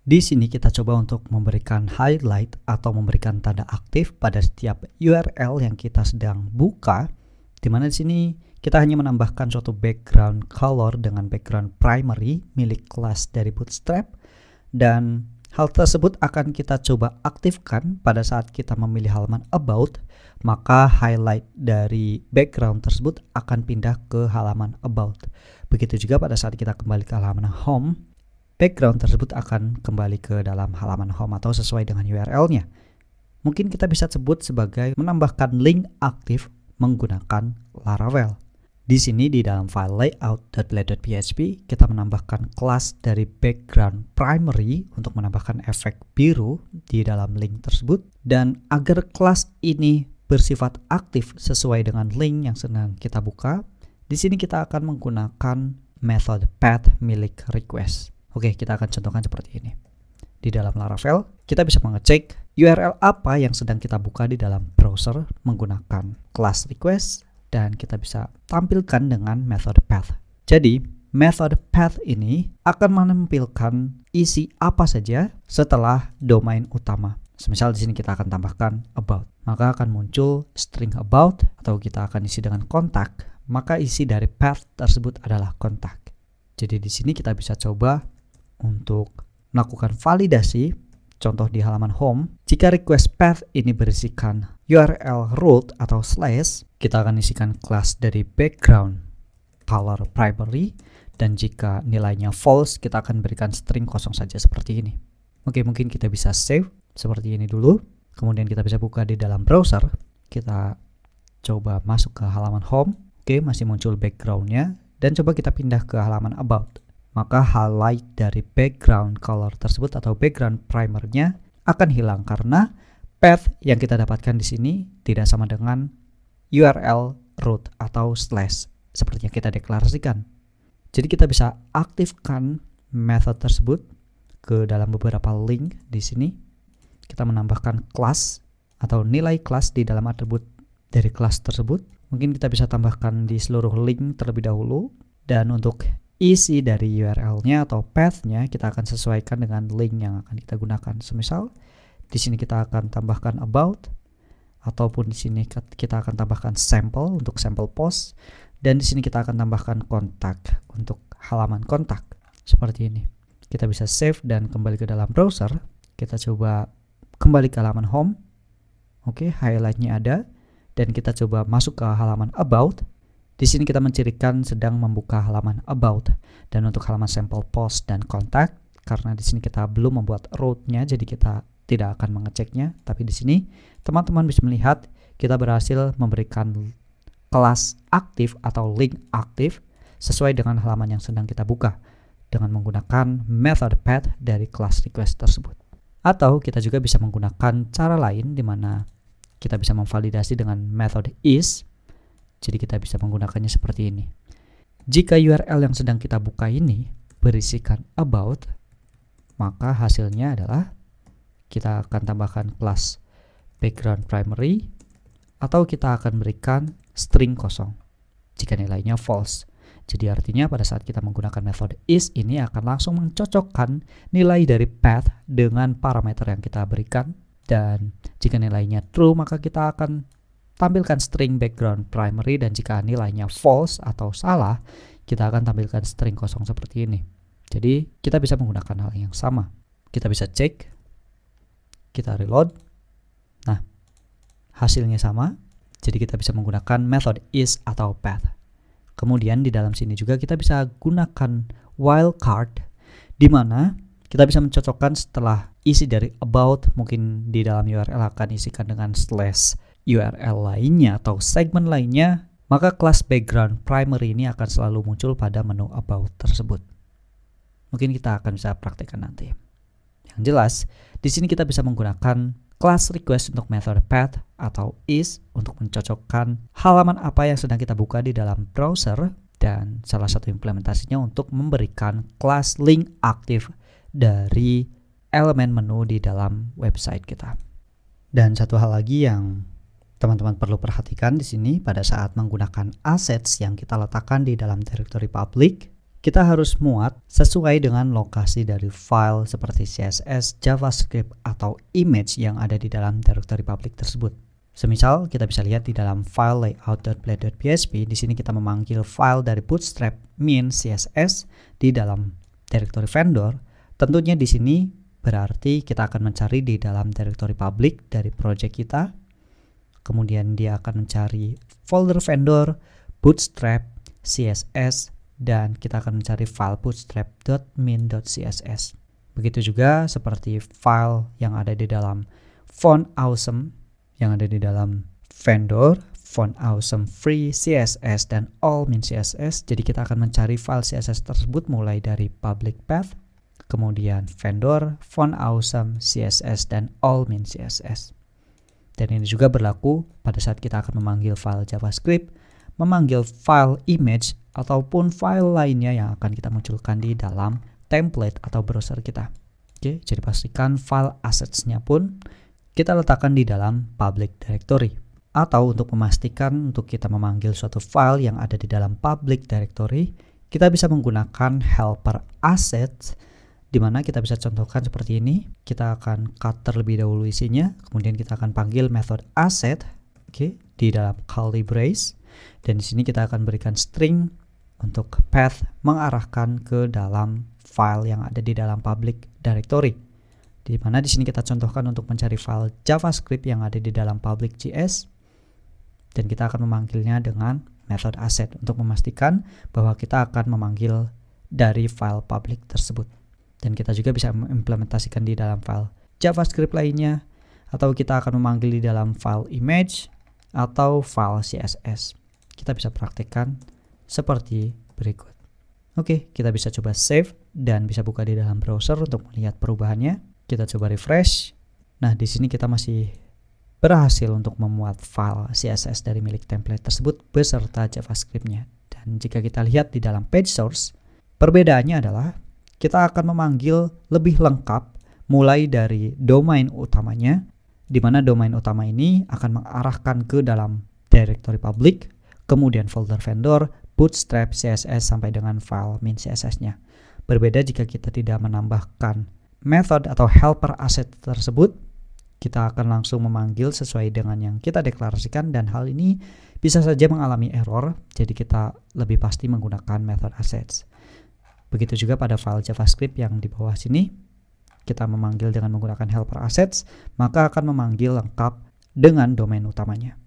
Di sini kita coba untuk memberikan highlight atau memberikan tanda aktif pada setiap URL yang kita sedang buka. Di mana di sini kita hanya menambahkan suatu background color dengan background primary milik kelas dari Bootstrap. Dan hal tersebut akan kita coba aktifkan pada saat kita memilih halaman about. Maka highlight dari background tersebut akan pindah ke halaman about. Begitu juga pada saat kita kembali ke halaman home background tersebut akan kembali ke dalam halaman home atau sesuai dengan URL-nya. Mungkin kita bisa sebut sebagai menambahkan link aktif menggunakan Laravel. Di sini di dalam file layout.blade.php kita menambahkan kelas dari background primary untuk menambahkan efek biru di dalam link tersebut dan agar kelas ini bersifat aktif sesuai dengan link yang sedang kita buka, di sini kita akan menggunakan method path milik request. Oke, kita akan contohkan seperti ini. Di dalam Laravel, kita bisa mengecek URL apa yang sedang kita buka di dalam browser menggunakan class request dan kita bisa tampilkan dengan method path. Jadi, method path ini akan menampilkan isi apa saja setelah domain utama. Semisal di sini kita akan tambahkan about, maka akan muncul string about atau kita akan isi dengan kontak, maka isi dari path tersebut adalah kontak. Jadi di sini kita bisa coba untuk melakukan validasi, contoh di halaman home, jika request path ini berisikan URL root atau slash, kita akan isikan class dari background color primary, dan jika nilainya false, kita akan berikan string kosong saja seperti ini. Oke, mungkin kita bisa save seperti ini dulu. Kemudian kita bisa buka di dalam browser. Kita coba masuk ke halaman home. Oke, masih muncul backgroundnya. Dan coba kita pindah ke halaman about maka highlight dari background color tersebut atau background primernya akan hilang karena path yang kita dapatkan di sini tidak sama dengan URL root atau slash seperti yang kita deklarasikan. Jadi kita bisa aktifkan method tersebut ke dalam beberapa link di sini. Kita menambahkan class atau nilai class di dalam atribut dari class tersebut. Mungkin kita bisa tambahkan di seluruh link terlebih dahulu. Dan untuk isi e dari URL-nya atau path-nya kita akan sesuaikan dengan link yang akan kita gunakan. Semisal di sini kita akan tambahkan about ataupun di sini kita akan tambahkan sampel untuk sampel post dan di sini kita akan tambahkan kontak untuk halaman kontak seperti ini. Kita bisa save dan kembali ke dalam browser. Kita coba kembali ke halaman home. Oke, highlight-nya ada dan kita coba masuk ke halaman about di sini kita mencirikan sedang membuka halaman about dan untuk halaman sampel post dan kontak karena di sini kita belum membuat route-nya jadi kita tidak akan mengeceknya tapi di sini teman-teman bisa melihat kita berhasil memberikan kelas aktif atau link aktif sesuai dengan halaman yang sedang kita buka dengan menggunakan method path dari kelas request tersebut. Atau kita juga bisa menggunakan cara lain di mana kita bisa memvalidasi dengan method is jadi kita bisa menggunakannya seperti ini. Jika URL yang sedang kita buka ini berisikan about, maka hasilnya adalah kita akan tambahkan kelas background primary atau kita akan berikan string kosong jika nilainya false. Jadi artinya pada saat kita menggunakan method is ini akan langsung mencocokkan nilai dari path dengan parameter yang kita berikan dan jika nilainya true maka kita akan tampilkan string background primary dan jika nilainya false atau salah, kita akan tampilkan string kosong seperti ini. Jadi kita bisa menggunakan hal yang sama. Kita bisa cek, kita reload. Nah, hasilnya sama. Jadi kita bisa menggunakan method is atau path. Kemudian di dalam sini juga kita bisa gunakan wildcard di mana kita bisa mencocokkan setelah isi dari about mungkin di dalam URL akan isikan dengan slash URL lainnya atau segmen lainnya, maka kelas background primary ini akan selalu muncul pada menu about tersebut. Mungkin kita akan bisa praktekkan nanti. Yang jelas, di sini kita bisa menggunakan kelas request untuk method path atau is untuk mencocokkan halaman apa yang sedang kita buka di dalam browser dan salah satu implementasinya untuk memberikan kelas link aktif dari elemen menu di dalam website kita. Dan satu hal lagi yang Teman-teman perlu perhatikan di sini pada saat menggunakan assets yang kita letakkan di dalam directory public, kita harus muat sesuai dengan lokasi dari file seperti CSS, JavaScript, atau image yang ada di dalam directory public tersebut. Semisal kita bisa lihat di dalam file layout.blade.php, di sini kita memanggil file dari bootstrap min CSS di dalam directory vendor. Tentunya di sini berarti kita akan mencari di dalam directory public dari project kita kemudian dia akan mencari folder vendor, bootstrap, CSS, dan kita akan mencari file bootstrap.min.css. Begitu juga seperti file yang ada di dalam font awesome yang ada di dalam vendor, font awesome free, CSS, dan all min CSS. Jadi kita akan mencari file CSS tersebut mulai dari public path, kemudian vendor, font awesome, CSS, dan all min CSS. Dan ini juga berlaku pada saat kita akan memanggil file JavaScript, memanggil file image, ataupun file lainnya yang akan kita munculkan di dalam template atau browser kita. Oke, jadi pastikan file assets-nya pun kita letakkan di dalam public directory. Atau untuk memastikan untuk kita memanggil suatu file yang ada di dalam public directory, kita bisa menggunakan helper assets dimana kita bisa contohkan seperti ini. Kita akan cut terlebih dahulu isinya, kemudian kita akan panggil method asset, oke, okay, di dalam curly brace Dan di sini kita akan berikan string untuk path mengarahkan ke dalam file yang ada di dalam public directory. Di mana di sini kita contohkan untuk mencari file JavaScript yang ada di dalam public JS dan kita akan memanggilnya dengan method asset untuk memastikan bahwa kita akan memanggil dari file public tersebut dan kita juga bisa mengimplementasikan di dalam file JavaScript lainnya atau kita akan memanggil di dalam file image atau file CSS. Kita bisa praktekkan seperti berikut. Oke, kita bisa coba save dan bisa buka di dalam browser untuk melihat perubahannya. Kita coba refresh. Nah, di sini kita masih berhasil untuk memuat file CSS dari milik template tersebut beserta JavaScript-nya. Dan jika kita lihat di dalam page source, perbedaannya adalah kita akan memanggil lebih lengkap mulai dari domain utamanya, di mana domain utama ini akan mengarahkan ke dalam directory public, kemudian folder vendor, bootstrap CSS sampai dengan file min CSS-nya. Berbeda jika kita tidak menambahkan method atau helper asset tersebut, kita akan langsung memanggil sesuai dengan yang kita deklarasikan dan hal ini bisa saja mengalami error, jadi kita lebih pasti menggunakan method assets. Begitu juga pada file JavaScript yang di bawah sini, kita memanggil dengan menggunakan helper assets, maka akan memanggil lengkap dengan domain utamanya.